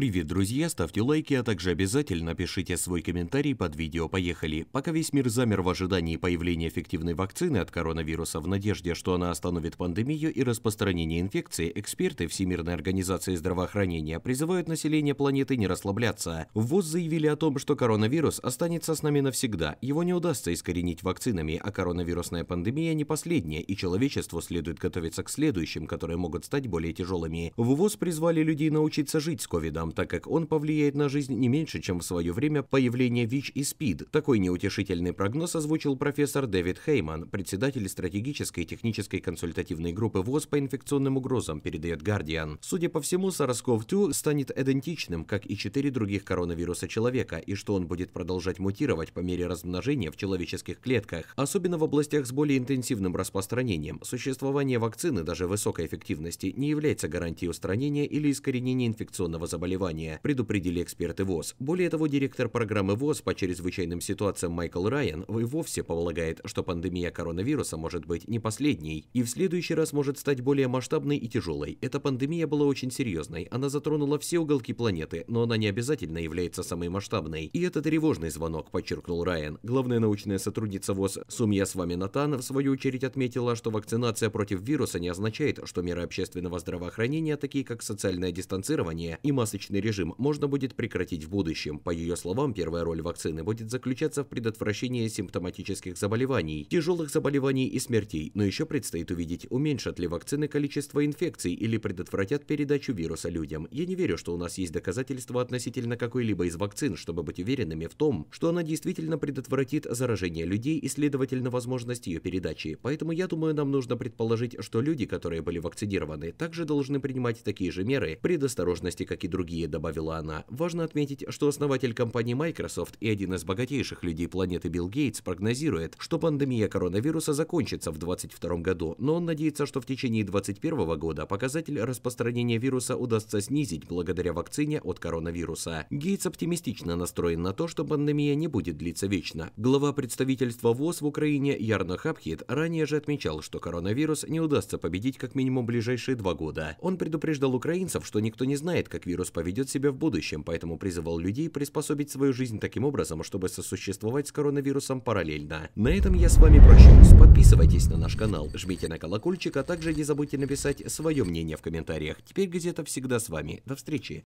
Привет, друзья! Ставьте лайки, а также обязательно пишите свой комментарий под видео. Поехали! Пока весь мир замер в ожидании появления эффективной вакцины от коронавируса в надежде, что она остановит пандемию и распространение инфекции, эксперты Всемирной организации здравоохранения призывают население планеты не расслабляться. ВОЗ заявили о том, что коронавирус останется с нами навсегда. Его не удастся искоренить вакцинами, а коронавирусная пандемия не последняя, и человечеству следует готовиться к следующим, которые могут стать более тяжелыми. В ВОЗ призвали людей научиться жить с ковидом проблемам, так как он повлияет на жизнь не меньше, чем в свое время появление ВИЧ и СПИД. Такой неутешительный прогноз озвучил профессор Дэвид Хейман, председатель стратегической и технической консультативной группы ВОЗ по инфекционным угрозам, передает Guardian. Судя по всему, SARS-CoV-2 станет идентичным, как и четыре других коронавируса человека, и что он будет продолжать мутировать по мере размножения в человеческих клетках, особенно в областях с более интенсивным распространением. Существование вакцины даже высокой эффективности не является гарантией устранения или искоренения инфекционного заболевания заболевания, предупредили эксперты ВОЗ. Более того, директор программы ВОЗ по чрезвычайным ситуациям Майкл Райан и вовсе полагает, что пандемия коронавируса может быть не последней и в следующий раз может стать более масштабной и тяжелой. Эта пандемия была очень серьезной, она затронула все уголки планеты, но она не обязательно является самой масштабной. И это тревожный звонок, подчеркнул Райан. Главная научная сотрудница ВОЗ Сумья с вами Натан в свою очередь отметила, что вакцинация против вируса не означает, что меры общественного здравоохранения, такие как социальное дистанцирование и масочные круглосуточный режим можно будет прекратить в будущем. По ее словам, первая роль вакцины будет заключаться в предотвращении симптоматических заболеваний, тяжелых заболеваний и смертей, но еще предстоит увидеть, уменьшат ли вакцины количество инфекций или предотвратят передачу вируса людям. Я не верю, что у нас есть доказательства относительно какой-либо из вакцин, чтобы быть уверенными в том, что она действительно предотвратит заражение людей и, следовательно, возможность ее передачи. Поэтому я думаю, нам нужно предположить, что люди, которые были вакцинированы, также должны принимать такие же меры предосторожности, как и другие другие, добавила она. Важно отметить, что основатель компании Microsoft и один из богатейших людей планеты Билл Гейтс прогнозирует, что пандемия коронавируса закончится в 2022 году, но он надеется, что в течение 2021 года показатель распространения вируса удастся снизить благодаря вакцине от коронавируса. Гейтс оптимистично настроен на то, что пандемия не будет длиться вечно. Глава представительства ВОЗ в Украине Ярна Хабхит ранее же отмечал, что коронавирус не удастся победить как минимум ближайшие два года. Он предупреждал украинцев, что никто не знает, как вирус поведет себя в будущем, поэтому призывал людей приспособить свою жизнь таким образом, чтобы сосуществовать с коронавирусом параллельно. На этом я с вами прощаюсь. Подписывайтесь на наш канал, жмите на колокольчик, а также не забудьте написать свое мнение в комментариях. Теперь газета всегда с вами. До встречи!